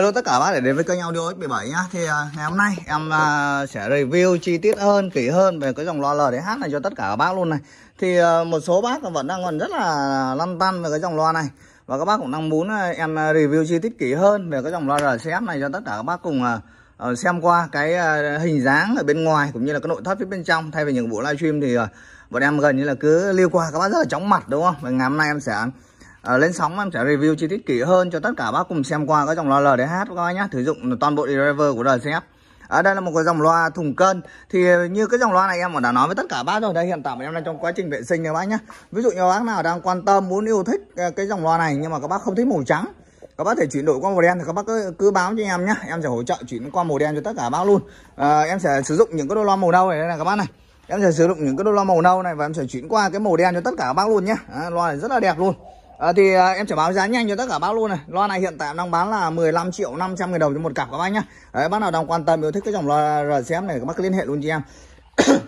Hello tất cả các bác để đến với kênh Audio X17 nhá. Thì à, ngày hôm nay em uh, sẽ review chi tiết hơn, kỹ hơn về cái dòng loa LDH này cho tất cả các bác luôn này. Thì uh, một số bác vẫn đang còn rất là lăn tăn về cái dòng loa này và các bác cũng đang muốn uh, em review chi tiết kỹ hơn về cái dòng loa RCF này cho tất cả các bác cùng uh, xem qua cái uh, hình dáng ở bên ngoài cũng như là cái nội thất phía bên trong thay vì những buổi livestream thì uh, bọn em gần như là cứ lưu qua các bác rất là chóng mặt đúng không? Và ngày hôm nay em sẽ à, lên sóng em sẽ review chi tiết kỹ hơn cho tất cả bác cùng xem qua cái dòng loa LDH các bác nhá sử dụng toàn bộ driver của RCF ở đây là một cái dòng loa thùng cân thì như cái dòng loa này em cũng đã nói với tất cả bác rồi đây hiện tại em đang trong quá trình vệ sinh nha bác nhé. ví dụ như bác nào đang quan tâm muốn yêu thích ờ, cái dòng loa này nhưng mà các bác không thích màu trắng các bác thể chuyển đổi qua màu đen thì các bác cứ, cứ báo cho em nhá em sẽ hỗ trợ chuyển qua màu đen cho tất cả bác luôn à, em sẽ sử dụng những cái đôi loa màu nâu này đây là các bác này em sẽ sử dụng những cái đôi loa màu nâu này và em sẽ chuyển qua cái màu đen cho tất cả các bác luôn nhé à, loa này rất là đẹp luôn à, Thì à, em sẽ báo giá nhanh cho tất cả bác luôn này Loa này hiện tại em đang bán là 15 triệu 500 nghìn đồng cho một cặp các bác nhá Đấy bác nào đang quan tâm yêu thích cái dòng loa RCF này các bác liên hệ luôn cho em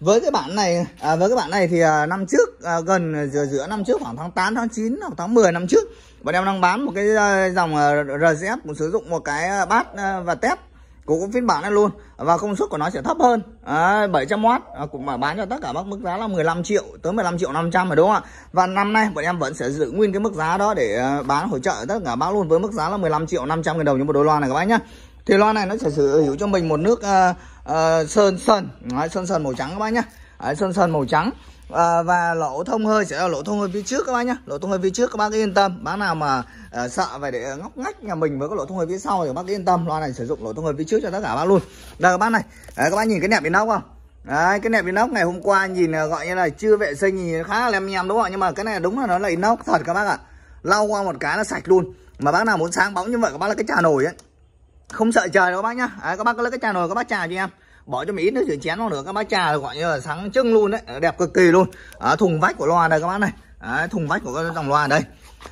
với cái bản này à, với cái bản này thì à, năm trước à, gần giữa giữa năm trước khoảng tháng 8 tháng 9 hoặc tháng 10 năm trước bọn em đang bán một cái à, dòng à, RCF cũng sử dụng một cái à, bát và tép cũng phiên bản này luôn và công suất của nó sẽ thấp hơn à, 700W à, cũng mà bán cho tất cả các mức giá là 15 triệu tới 15 triệu 500 rồi đúng không ạ và năm nay bọn em vẫn sẽ giữ nguyên cái mức giá đó để à, bán hỗ trợ tất cả bác luôn với mức giá là 15 triệu 500 nghìn đồng như một đôi loa này các bác nhá thì loa này nó sẽ sử hữu cho mình một nước uh, uh, sơn sơn Đấy, sơn sơn màu trắng các bác nhá Đấy, sơn sơn màu trắng à, và lỗ thông hơi sẽ là lỗ thông hơi phía trước các bác nhá lỗ thông hơi phía trước các bác yên tâm bác nào mà à, sợ về để ngóc ngách nhà mình với cái lỗ thông hơi phía sau thì bác yên tâm loa này sử dụng lỗ thông hơi phía trước cho tất cả bác luôn đây các bác này đấy, các bác nhìn cái nẹp inox không Đấy, cái nẹp inox ngày hôm qua nhìn gọi như là chưa vệ sinh nhìn khá là lem nhem đúng không ạ? Nhưng mà cái này đúng là nó là inox thật các bác ạ. Lau qua một cái là sạch luôn. Mà bác nào muốn sáng bóng như vậy các bác là cái trà nổi ấy. Không sợ trời đâu các bác nhá. Đấy, các bác có lấy cái trà nổi các bác trà cho em bỏ cho mỹ ít nước rửa chén vào được các bác trà gọi như là sáng trưng luôn đấy ờ, đẹp cực kỳ luôn à, thùng vách của loa đây các bác này à, thùng vách của dòng loa đây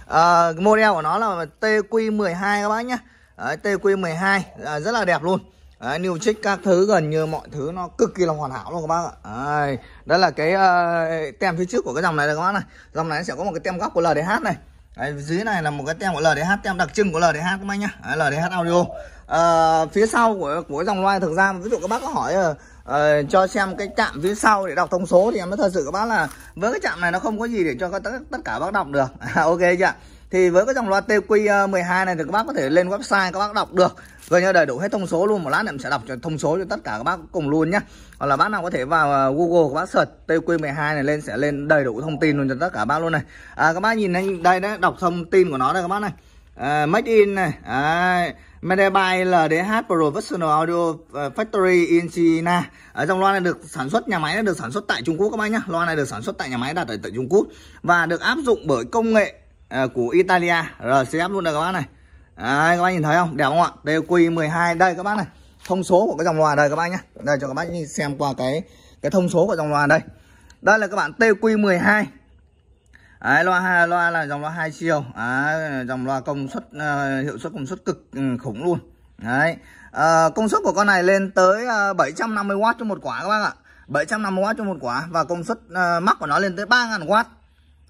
à, model của nó là TQ12 các bác nhá à, TQ12 à, rất là đẹp luôn Đấy, new check các thứ gần như mọi thứ nó cực kỳ là hoàn hảo luôn các bác ạ Đấy, Đó là cái uh, tem phía trước của cái dòng này đây các bác này Dòng này sẽ có một cái tem góc của LDH này Đấy, Dưới này là một cái tem của LDH, tem đặc trưng của LDH các bác nhá Đấy, LDH audio à, phía sau của của dòng loa thường ra ví dụ các bác có hỏi là ờ, uh, ờ, cho xem cái chạm phía sau để đọc thông số thì em mới thật sự các bác là với cái chạm này nó không có gì để cho các, tất, tất cả bác đọc được ok chưa thì với cái dòng loa TQ12 này thì các bác có thể lên website các bác đọc được gần như đầy đủ hết thông số luôn một lát em sẽ đọc cho thông số cho tất cả các bác cùng luôn nhé hoặc là bác nào có thể vào Google các bác search TQ12 này lên sẽ lên đầy đủ thông tin luôn cho tất cả bác luôn này à, các bác nhìn đây đấy đọc thông tin của nó đây các bác này à, made in này à, Medebuy LDH Professional Audio ờ, Factory in China. Ở dòng loa này được sản xuất nhà máy này được sản xuất tại Trung Quốc các bác nhá. Loa này được sản xuất tại nhà máy đặt ở tại Trung Quốc và được áp dụng bởi công nghệ ờ, của Italia RCF luôn này các bác này. Đấy, các bác nhìn thấy không? Đẹp không ạ? DQ 12 đây các bác này. Thông số của cái dòng loa đây các bác nhá. Đây cho các bác xem qua cái cái thông số của dòng loa đây. Đây là các bạn TQ12 Đấy, loa hai loa là dòng loa hai chiều à, dòng loa công suất uh, hiệu suất công suất cực ừ, khủng luôn đấy à, công suất của con này lên tới uh, ờ, 750W cho một quả các bác ạ 750W cho một quả và công suất uh, mắc của nó lên tới 3000W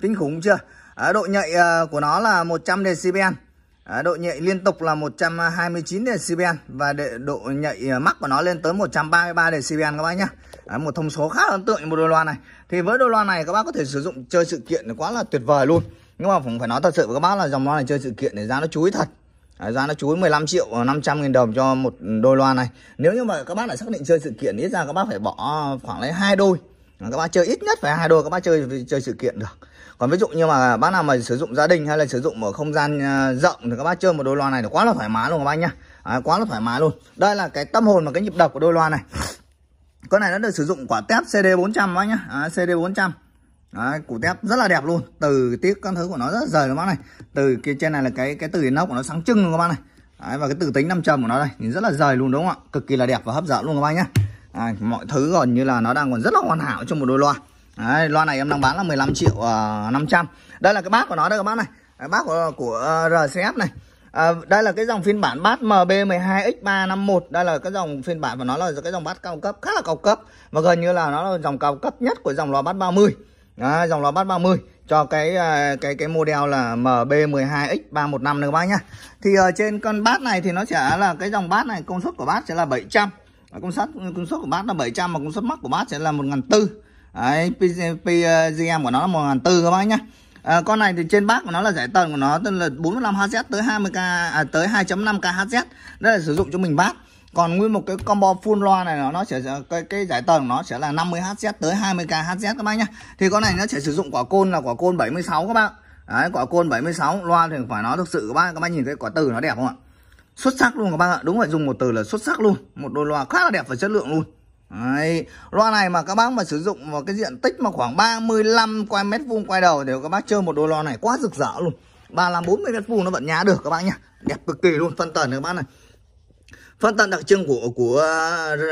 kinh khủng chưa à, độ nhạy uh, của nó là 100 decibel. À, độ nhạy liên tục là 129 decibel và độ nhạy à, mắc của nó lên tới 133 decibel các bác nhá. À, một thông số khá ấn tượng một đôi loa này. Thì với đôi loa này các bác có thể sử dụng chơi sự kiện quá là tuyệt vời luôn. Nhưng mà cũng phải nói thật sự với các bác là dòng loa này chơi sự kiện để giá nó chúi thật. À, giá nó chúi 15 triệu 500 à, nghìn đồng cho một đôi loa này. Nếu như mà các bác đã xác định chơi sự kiện ít ra các bác phải bỏ khoảng lấy hai đôi các bác chơi ít nhất phải hai đôi các bác chơi chơi sự kiện được còn ví dụ như mà bác nào mà sử dụng gia đình hay là sử dụng ở không gian ờ, rộng thì các bác chơi một đôi loa này thì quá là thoải mái luôn các bác nhá à, quá là thoải mái luôn đây là cái tâm hồn và cái nhịp đập của đôi loa này con này nó được sử dụng quả tép CD 400 bác nhá à, CD 400 trăm củ tép rất là đẹp luôn từ tiết các thứ của nó rất rời các bác này từ kia trên này là cái cái từ nóc của nó sáng trưng luôn các bác này Đấy, và cái từ tính nam châm của nó đây nhìn rất là rời luôn đúng không ạ cực kỳ là đẹp và hấp dẫn luôn các bác nhá à, mọi thứ gần như là nó đang còn rất là hoàn hảo cho một đôi loa Đấy, loa này em đang bán là 15 triệu uh, à, 500 đây là cái bát của nó đây các bác này cái bát của, của uh, à, RCF này À, đây là cái dòng phiên bản bát MB12X351 Đây là cái dòng phiên bản của nó là cái dòng bát cao cấp Khá là cao cấp Và gần như là nó là dòng cao cấp nhất của dòng loa bát 30 à, Dòng loa bát 30 Cho cái à, cái cái model là MB12X315 này các bác nhá Thì ở trên con bát này thì nó sẽ là cái dòng bát này Công suất của bát sẽ là 700 À, công suất công suất của bác là 700 mà công suất mắc của bác sẽ là một 1004 đấy PGM ờ, của nó là một ngàn tư các bác nhá à, con này thì trên bác của nó là giải tần của nó tức là 45 Hz tới 20 k à, tới 2.5 khz đây là sử dụng cho mình bác còn nguyên một cái combo full loa này nó sẽ cái cái giải tầng nó sẽ là 50 Hz tới 20 k Hz các bác nhá. Thì con này nó sẽ sử dụng quả côn là quả côn 76 các bạn. Đấy, quả côn 76 loa thì phải nói thực sự các bác các bác nhìn cái quả từ nó đẹp không ạ? xuất sắc luôn các bác ạ đúng phải dùng một từ là xuất sắc luôn một đôi loa khá là đẹp và chất lượng luôn Đấy. loa này mà các bác mà sử dụng vào cái diện tích mà khoảng 35 quay mét vuông quay đầu thì các bác chơi một đôi loa này quá rực rỡ luôn 35 40 mét vuông nó vẫn nhá được các bác nhá đẹp cực kỳ luôn phân tần các bác này phân tần đặc trưng của của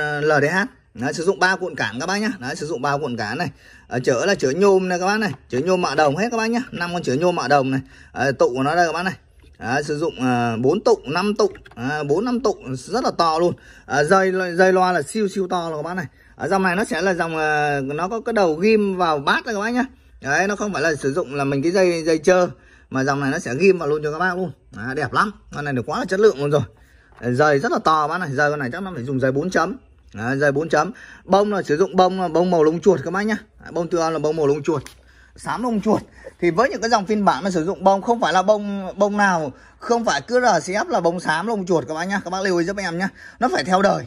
ờ, LDH Đấy, sử dụng ba cuộn cản các bác nhá Đấy, sử dụng ba cuộn cản này à, chở là chở nhôm này các bác này chở nhôm mạ đồng hết các bác nhá năm con chở nhôm mạ đồng này ờ, tụ của nó đây các bác này Đấy, sử dụng à, 4 tụng 5 tụng à, 4 5 tụng rất là to luôn à, dây dây loa là siêu siêu to luôn các bác này à, dòng này nó sẽ là dòng à, nó có cái đầu ghim vào bát này các bác nhá đấy nó không phải là sử dụng là mình cái dây dây chơ mà dòng này nó sẽ ghim vào luôn cho các bác luôn à, đẹp lắm con này được quá là chất lượng luôn rồi dây rất là to bác này dây con này chắc nó phải dùng dây 4 chấm à, dây 4 chấm bông là sử dụng bông bông màu lông chuột các bác nhá bông tươi là bông màu lông chuột sám lông chuột thì với những cái dòng phiên bản mà sử dụng bông không phải là bông bông nào không phải cứ RCF là bông sám lông chuột các bác nhá các bác lưu ý giúp em nhá nó phải theo đời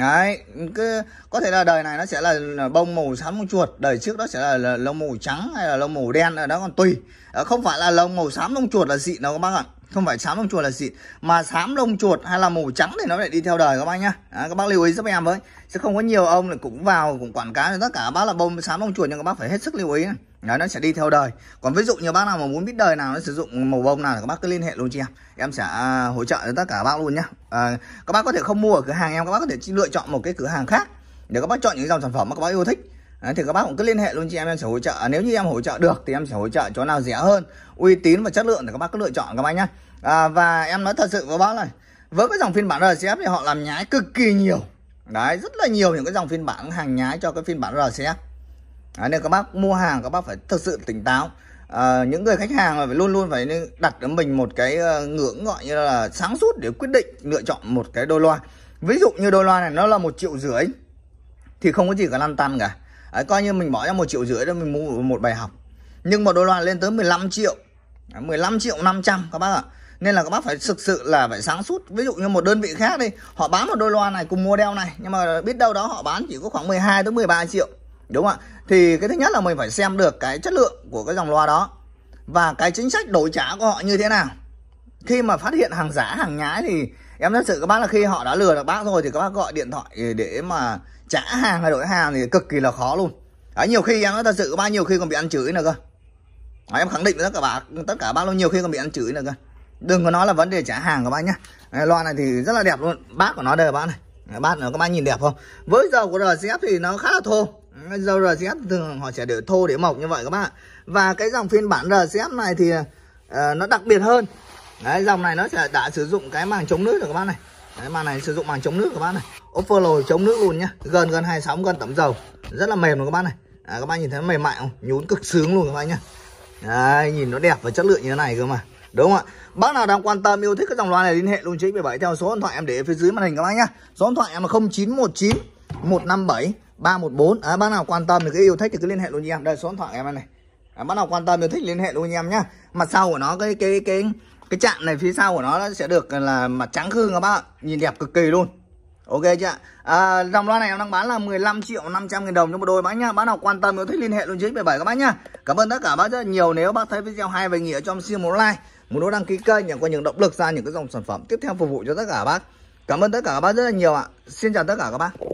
đấy cứ có thể là đời này nó sẽ là bông màu xám lông chuột đời trước đó sẽ là, lông màu trắng hay là lông màu đen ở đó còn tùy ờ, không phải là lông màu xám lông chuột là xịn đâu các bác ạ không phải xám lông chuột là xịn mà xám lông chuột hay là màu trắng thì nó lại đi theo đời các bác nhá à, các bác lưu ý giúp em với chứ không có nhiều ông là cũng vào cũng quảng cáo cho tất cả bác là bông xám lông chuột nhưng các bác phải hết sức lưu ý này. Đấy, nó sẽ đi theo đời còn ví dụ như bác nào mà muốn biết đời nào nó sử dụng màu bông nào thì các bác cứ liên hệ luôn chị em em sẽ à, hỗ trợ cho tất cả bác luôn nhé. à, các bác có thể không mua ở cửa hàng em các bác có thể lựa chọn một cái cửa hàng khác để các bác chọn những dòng sản phẩm mà các bác yêu thích Đấy, thì các bác cũng cứ liên hệ luôn chị em em sẽ hỗ trợ à, nếu như em hỗ trợ được thì em sẽ hỗ trợ chỗ nào rẻ hơn uy tín và chất lượng thì các bác cứ lựa chọn các bác nhé. à, và em nói thật sự với bác này với cái dòng phiên bản RCF thì họ làm nhái cực kỳ nhiều đấy rất là nhiều những cái dòng phiên bản hàng nhái cho cái phiên bản RCF Đấy, à, nên các bác mua hàng các bác phải thực sự tỉnh táo à, những người khách hàng là phải luôn luôn phải đặt cho mình một cái ờ, ngưỡng gọi như là sáng suốt để quyết định lựa chọn một cái đôi loa ví dụ như đôi loa này nó là một triệu rưỡi thì không có gì cả lăn tăn cả à, coi như mình bỏ ra một triệu rưỡi đó mình mua một bài học nhưng một đôi loa lên tới 15 triệu 15 à, triệu 500 các bác ạ nên là các bác phải thực sự là phải sáng suốt ví dụ như một đơn vị khác đi họ bán một đôi loa này cùng mua đeo này nhưng mà biết đâu đó họ bán chỉ có khoảng 12 tới 13 triệu Đúng không ạ? Thì cái thứ nhất là mình phải xem được cái chất lượng của cái dòng loa đó và cái chính sách đổi trả của họ như thế nào. Khi mà phát hiện hàng giả, hàng nhái thì em thật sự các bác là khi họ đã lừa được bác rồi thì các bác gọi điện thoại để mà trả hàng hay đổi hàng thì cực kỳ là khó luôn. Đấy, nhiều khi em nói thật sự các bác nhiều khi còn bị ăn chửi nữa cơ. Đấy, em khẳng định với tất cả bác, tất cả bác luôn nhiều khi còn bị ăn chửi nữa cơ. Đừng có nói là vấn đề trả hàng các bác nhá. Loa này thì rất là đẹp luôn. Bác của nó đây các bác này. Bác nó các bác nhìn đẹp không? Với dầu của RCF thì nó khá là thô dầu RCF thường họ sẽ để thô để mộc như vậy các bạn và cái dòng phiên bản RCF này thì uh, nó đặc biệt hơn đấy dòng này nó sẽ đã sử dụng cái màng chống nước rồi các bạn này đấy, màng này sử dụng màng chống nước các bạn này offer lồi chống nước luôn nhá gần gần hai sóng gần tẩm dầu rất là mềm luôn các bạn này à, các bạn nhìn thấy mềm mại không nhún cực sướng luôn các bạn nhá đấy, nhìn nó đẹp và chất lượng như thế này cơ mà đúng không ạ bác nào đang quan tâm yêu thích cái dòng loa này liên hệ luôn chính bảy theo số điện thoại em để phía dưới màn hình các bạn nhá số điện thoại em là chín 157 314 à, bác nào quan tâm thì cứ yêu thích thì cứ liên hệ luôn với em đây số điện thoại em này à, bác nào quan tâm yêu thích liên hệ luôn với em nhá mặt sau của nó cái cái cái cái chạm này phía sau của nó, sẽ được là mặt trắng khương các bác ạ nhìn đẹp cực kỳ luôn Ok chưa ạ? À, dòng loa này em đang bán là 15 triệu 500 nghìn đồng cho một đôi bác nhá. Bác nào quan tâm yêu thích liên hệ luôn với 977 các bác nhá. Cảm ơn tất cả bác rất nhiều. Nếu bác thấy video hay và nghĩa cho em xin một like, một nút đăng ký kênh để có những động lực ra những cái dòng sản phẩm tiếp theo phục vụ cho tất cả bác. Cảm ơn tất cả các bác rất là nhiều ạ. Xin chào tất cả các bác.